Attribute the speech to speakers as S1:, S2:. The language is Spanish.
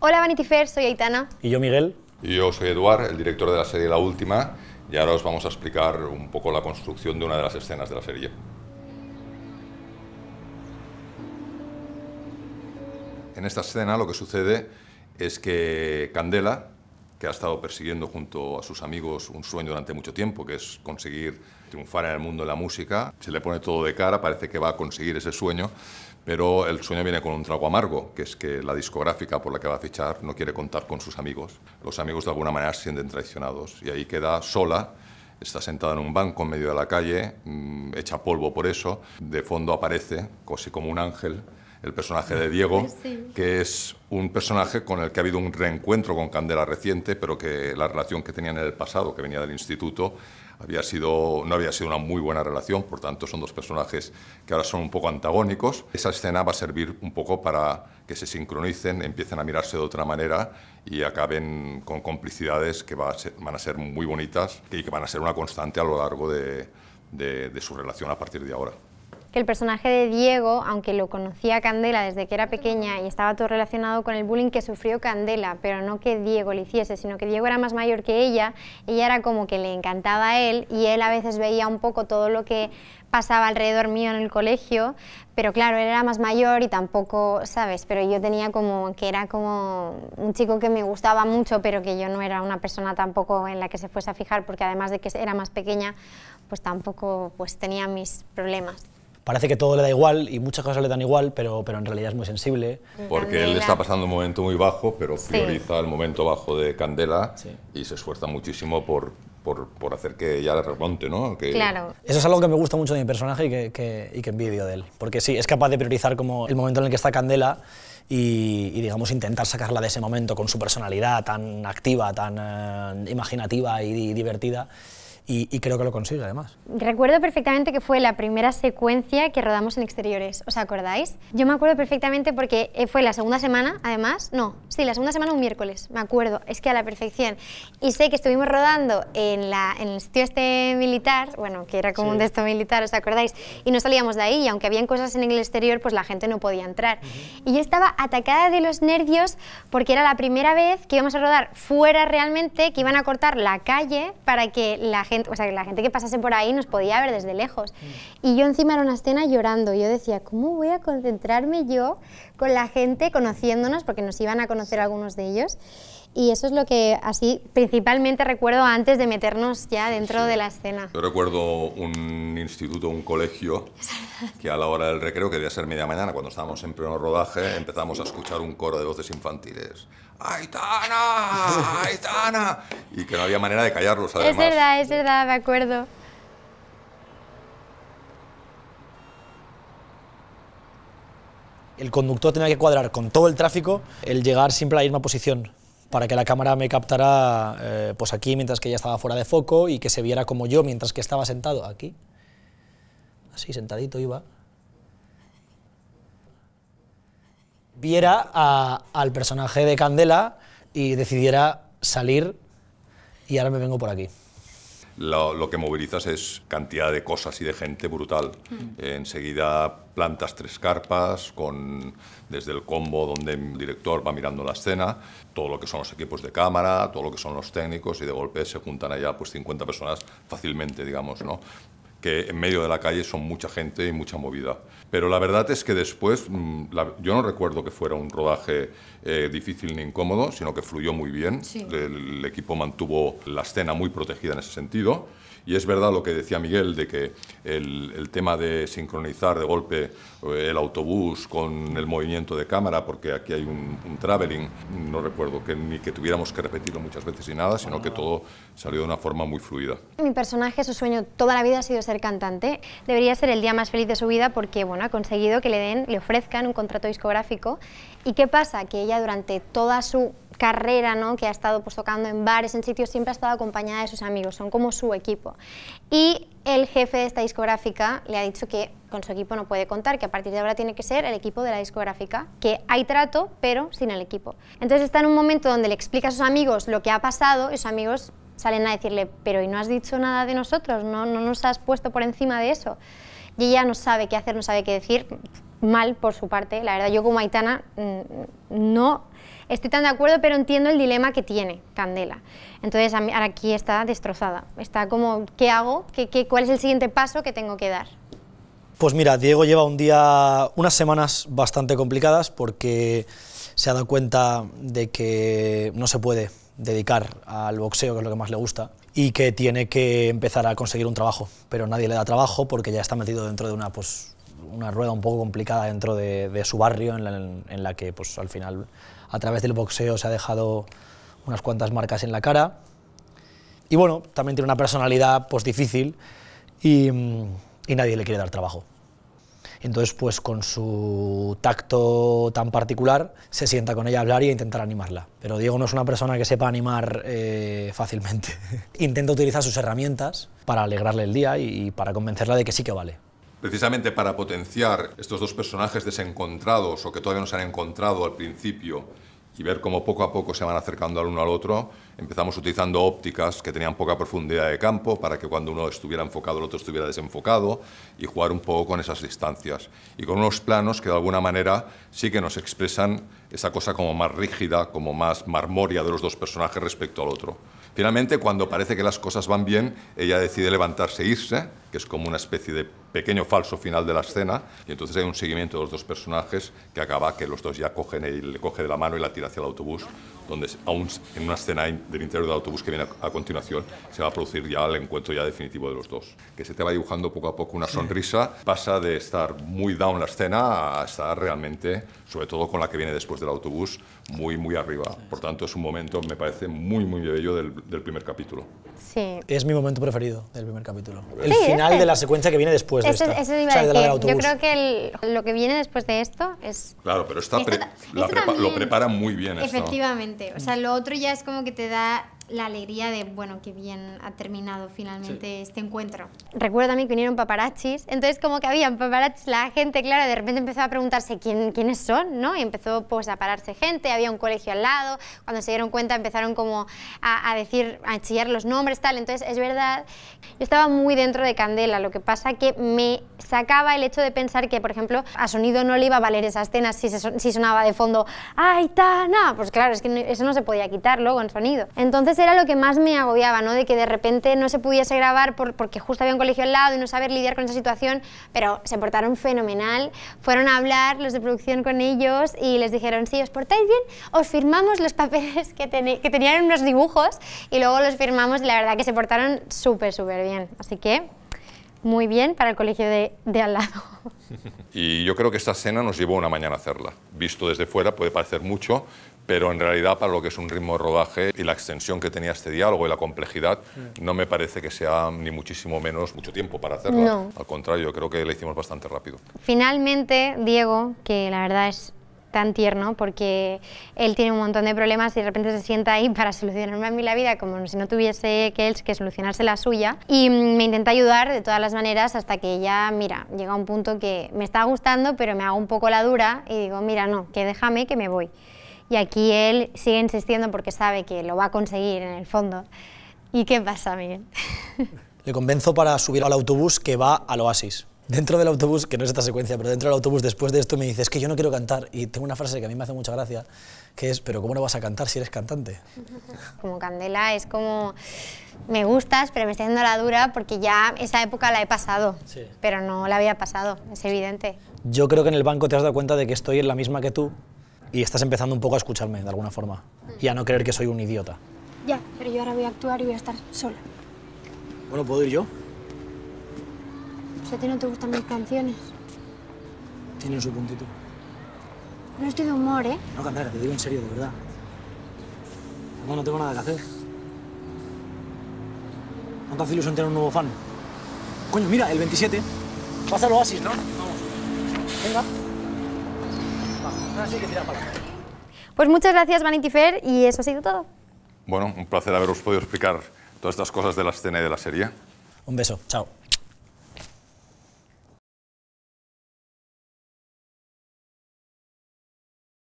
S1: Hola Vanity Fair, soy Aitana.
S2: Y yo Miguel. Y yo soy Eduard, el director de la serie La Última, y ahora os vamos a explicar un poco la construcción de una de las escenas de la serie. En esta escena lo que sucede es que Candela, que ha estado persiguiendo junto a sus amigos un sueño durante mucho tiempo, que es conseguir triunfar en el mundo de la música. Se le pone todo de cara, parece que va a conseguir ese sueño, pero el sueño viene con un trago amargo, que es que la discográfica por la que va a fichar no quiere contar con sus amigos. Los amigos de alguna manera sienten traicionados y ahí queda sola está sentada en un banco en medio de la calle, mm, hecha polvo por eso, de fondo aparece, casi como un ángel, el personaje de Diego, que es un personaje con el que ha habido un reencuentro con Candela reciente, pero que la relación que tenían en el pasado, que venía del instituto, no había sido una muy buena relación, por tanto son dos personajes que ahora son un poco antagónicos. Esa escena va a servir un poco para que se sincronicen, empiecen a mirarse de otra manera y acaben con complicidades que van a ser muy bonitas y que van a ser una constante a lo largo de su relación a partir de ahora
S1: que el personaje de Diego, aunque lo conocía Candela desde que era pequeña y estaba todo relacionado con el bullying que sufrió Candela, pero no que Diego le hiciese, sino que Diego era más mayor que ella, ella era como que le encantaba a él y él a veces veía un poco todo lo que pasaba alrededor mío en el colegio, pero claro, él era más mayor y tampoco, ¿sabes? Pero yo tenía como que era como un chico que me gustaba mucho, pero que yo no era una persona tampoco en la que se fuese a fijar, porque además de que era más pequeña, pues tampoco pues tenía mis problemas
S3: parece que todo le da igual y muchas cosas le dan igual, pero, pero en realidad es muy sensible. Porque él está
S2: pasando un momento muy bajo, pero prioriza el momento bajo de Candela y se esfuerza muchísimo por, por, por hacer que ella remonte, ¿no? Que...
S1: Eso
S3: es algo que me gusta mucho de mi personaje y que, y que envidio de él. Porque sí, es capaz de priorizar como el momento en el que está Candela y, digamos intentar sacarla de ese momento con su personalidad tan activa, tan eh, imaginativa y, divertida y, creo que lo consigue además.
S1: Recuerdo perfectamente que fue la primera secuencia que rodamos en exteriores, ¿os acordáis? Yo me acuerdo perfectamente porque eh, fue la segunda semana, además, no, sí, la segunda semana un miércoles, me acuerdo, es que a la perfección. Y sé que estuvimos rodando en, la, en el sitio este militar, bueno, que era como un texto militar, ¿os acordáis? Y no salíamos de ahí, y aunque habían cosas en el exterior, pues la gente no podía entrar. Y yo estaba atacada de los nervios porque era la primera vez que íbamos a rodar fuera realmente, que iban a cortar la calle para que la gente o sea, que la gente que pasase por ahí nos podía ver desde lejos. Mm. Y yo encima era una escena llorando. Yo decía, ¿cómo voy a concentrarme yo con la gente conociéndonos? Porque nos iban a conocer algunos de ellos. Y eso es lo que así principalmente recuerdo antes de meternos ya dentro de la escena.
S2: Yo recuerdo un instituto, un colegio, que a la hora del recreo, que debía ser media mañana, cuando estábamos en pleno rodaje, empezamos a escuchar un coro de voces infantiles.
S1: ¡Aitana! ¡Aitana!
S2: y que no había manera de callarlos, además. Es
S1: verdad, es verdad, de acuerdo.
S3: El conductor tenía que cuadrar con todo el tráfico el llegar siempre a la misma posición para que la cámara me captara eh, pues aquí mientras que ella estaba fuera de foco y que se viera como yo mientras que estaba sentado aquí. Así, sentadito iba. Viera al personaje de Candela y decidiera salir y ahora me vengo por aquí.
S2: Lo, que movilizas es cantidad de cosas y de gente brutal. Mm. enseguida plantas tres carpas, con, desde el combo donde el director va mirando la escena, todo lo que son los equipos de cámara, todo lo que son los técnicos, y de golpe se juntan allá pues 50 personas fácilmente, digamos, ¿no? que en medio de la calle son mucha gente y mucha movida. Pero la verdad es que después, mm, yo no recuerdo que fuera un rodaje eh, difícil ni incómodo, sino que fluyó muy bien. el, equipo mantuvo la escena muy protegida en ese sentido. Y es verdad lo que decía Miguel, de que el, tema de sincronizar de golpe eh, el autobús con el movimiento de cámara, porque aquí hay un, travelling, traveling, no recuerdo que ni que tuviéramos que repetirlo muchas veces ni nada, sino que todo salió de una forma muy fluida.
S1: Mi personaje, su sueño toda la vida ha sido ser cantante. Debería ser el día más feliz de su vida porque bueno, ha conseguido que le den, le ofrezcan un contrato discográfico. ¿Y qué pasa? Que ella durante toda su carrera, que ha estado pues, tocando en bares, en sitios, siempre ha estado acompañada de sus amigos, son como su equipo. Y el jefe de esta discográfica le ha dicho que con su equipo no puede contar, que a partir de ahora tiene que ser el equipo de la discográfica, que hay trato, pero sin el equipo. Entonces está en un momento donde le explica a sus amigos lo que ha pasado y sus amigos salen a decirle, pero ¿y no has dicho nada de nosotros? ¿No, no nos has puesto por encima de eso? Y ella no sabe qué hacer, no sabe qué decir, mal por su parte. La verdad, yo como Aitana mm, no estoy tan de acuerdo, pero entiendo el dilema que tiene Candela. Entonces ahora aquí está destrozada. Está como, ¿qué hago? cuál es el siguiente paso que tengo que dar?
S3: Pues mira, Diego lleva un día, unas semanas bastante complicadas porque se ha dado cuenta de que no se puede dedicar al boxeo, que es lo que más le gusta, y que tiene que empezar a conseguir un trabajo, pero nadie le da trabajo porque ya está metido dentro de una pues, una rueda un poco complicada dentro de, su barrio, en la, que pues, al final a través del boxeo se ha dejado unas cuantas marcas en la cara. Y bueno, también tiene una personalidad pues, difícil y, nadie le quiere dar trabajo. Entonces, pues con su tacto tan particular, se sienta con ella a hablar y a intentar animarla. Pero Diego no es una persona que sepa animar eh, fácilmente. Intenta utilizar sus herramientas para alegrarle el día y para convencerla de que sí que vale.
S2: Precisamente para potenciar estos dos personajes desencontrados o que todavía no se han encontrado al principio y ver cómo poco a poco se van acercando al uno al otro, empezamos utilizando ópticas que tenían poca profundidad de campo para que cuando uno estuviera enfocado el otro estuviera desenfocado y jugar un poco con esas distancias. Y con unos planos que de alguna manera sí que nos expresan esa cosa como más rígida, como más marmoria de los dos personajes respecto al otro. Finalmente, cuando parece que las cosas van bien, ella decide levantarse e irse que es como una especie de pequeño falso final de la escena, y entonces hay un seguimiento de los dos personajes que acaba que los dos ya cogen y le coge de la mano y la tira hacia el autobús, donde aún en una escena del interior del autobús que viene a continuación se va a producir ya el encuentro ya definitivo de los dos, que se te va dibujando poco a poco una sonrisa, pasa de estar muy down la escena a estar realmente, sobre todo con la que viene después del autobús, muy, muy arriba. Por tanto, es un momento, me parece, muy, muy bello del, primer capítulo.
S1: Sí.
S3: Es mi momento preferido del primer capítulo final este de la secuencia que viene después de Eso o Yo creo
S1: que lo que viene después de esto es...
S3: Claro, pero este este lo prepara muy bien.
S1: Efectivamente. O sea, lo otro ya es como que te da la alegría de, bueno, que bien ha terminado finalmente este encuentro. Recuerdo también que vinieron paparachis, entonces como que habían paparachis, la gente, claro, de repente empezó a preguntarse quién, quiénes son, ¿no? Y empezó pues a pararse gente, había un colegio al lado, cuando se dieron cuenta empezaron como a, decir, a chillar los nombres, tal, entonces es verdad, yo estaba muy dentro de Candela, lo que pasa que me sacaba el hecho de pensar que, por ejemplo, a sonido no le iba a valer esa escena si, si sonaba de fondo, ¡ay, Tana! Pues claro, es que eso no se podía quitar luego en sonido. Entonces era lo que más me agobiaba, ¿no? De que de repente no se pudiese grabar porque justo había un colegio al lado y no saber lidiar con esa situación, pero se portaron fenomenal. Fueron a hablar los de producción con ellos y les dijeron, si os portáis bien, os firmamos los papeles que, que tenían unos dibujos y luego los firmamos y la verdad que se portaron súper, súper bien. Así que muy bien para el colegio de, de, al lado.
S2: Y yo creo que esta escena nos llevó una mañana a hacerla. Visto desde fuera puede parecer mucho, pero en realidad para lo que es un ritmo de rodaje y la extensión que tenía este diálogo y la complejidad, mm. no me parece que sea ni muchísimo menos mucho tiempo para hacerlo. No. Al contrario, creo que lo hicimos bastante rápido.
S1: Finalmente, Diego, que la verdad es tan tierno porque él tiene un montón de problemas y de repente se sienta ahí para solucionarme a mí la vida como si no tuviese que él que solucionarse la suya y me intenta ayudar de todas las maneras hasta que ya mira llega un punto que me está gustando pero me hago un poco la dura y digo mira no que déjame que me voy y aquí él sigue insistiendo porque sabe que lo va a conseguir en el fondo. ¿Y qué pasa, Miguel?
S3: Le convenzo para subir al autobús que va al oasis. Dentro del autobús, que no es esta secuencia, pero dentro del autobús después de esto me dices que yo no quiero cantar y tengo una frase que a mí me hace mucha gracia, que es, pero ¿cómo no vas a cantar si eres cantante?
S1: Como Candela es como, me gustas, pero me está haciendo la dura porque ya esa época la he pasado, pero no la había pasado, es evidente.
S3: Yo creo que en el banco te has dado cuenta de que estoy en la misma que tú, y estás empezando un poco a escucharme de alguna forma y a no creer que soy un idiota.
S1: Ya, pero yo ahora voy a actuar y voy a estar sola. Bueno, ¿puedo ir yo? Pues a ti no te gustan mis canciones.
S3: Tienen su puntito.
S1: No estoy de humor, ¿eh?
S3: No, cantar, te digo en serio, de verdad. No, no tengo nada que hacer. ¿No te hace ilusión tener un nuevo fan? Coño, mira, el 27. Pasa al oasis, ¿no? Vamos. Venga.
S1: Pues muchas gracias, Vanity Fair, y eso ha sido todo.
S2: Bueno, un placer haberos podido explicar todas estas cosas de la escena y de la
S3: serie. Un beso, chao.